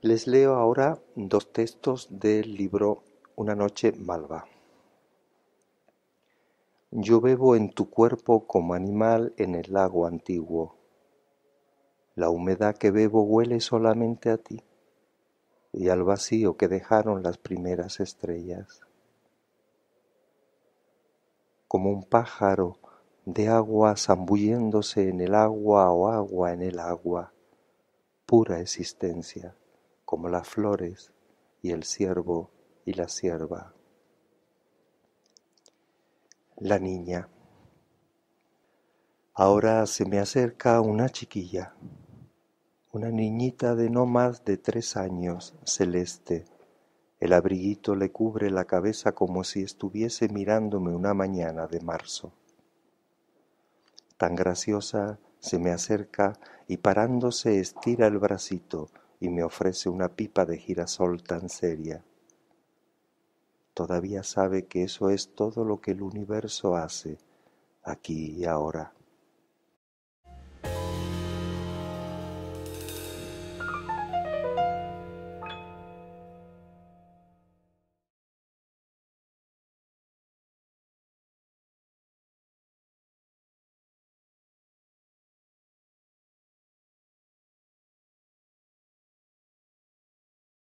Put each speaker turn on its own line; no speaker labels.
Les leo ahora dos textos del libro Una noche malva. Yo bebo en tu cuerpo como animal en el lago antiguo. La humedad que bebo huele solamente a ti y al vacío que dejaron las primeras estrellas. Como un pájaro de agua zambulléndose en el agua o agua en el agua, pura existencia como las flores y el siervo y la sierva. La niña. Ahora se me acerca una chiquilla, una niñita de no más de tres años, celeste. El abriguito le cubre la cabeza como si estuviese mirándome una mañana de marzo. Tan graciosa se me acerca y parándose estira el bracito, y me ofrece una pipa de girasol tan seria. Todavía sabe que eso es todo lo que el universo hace, aquí y ahora.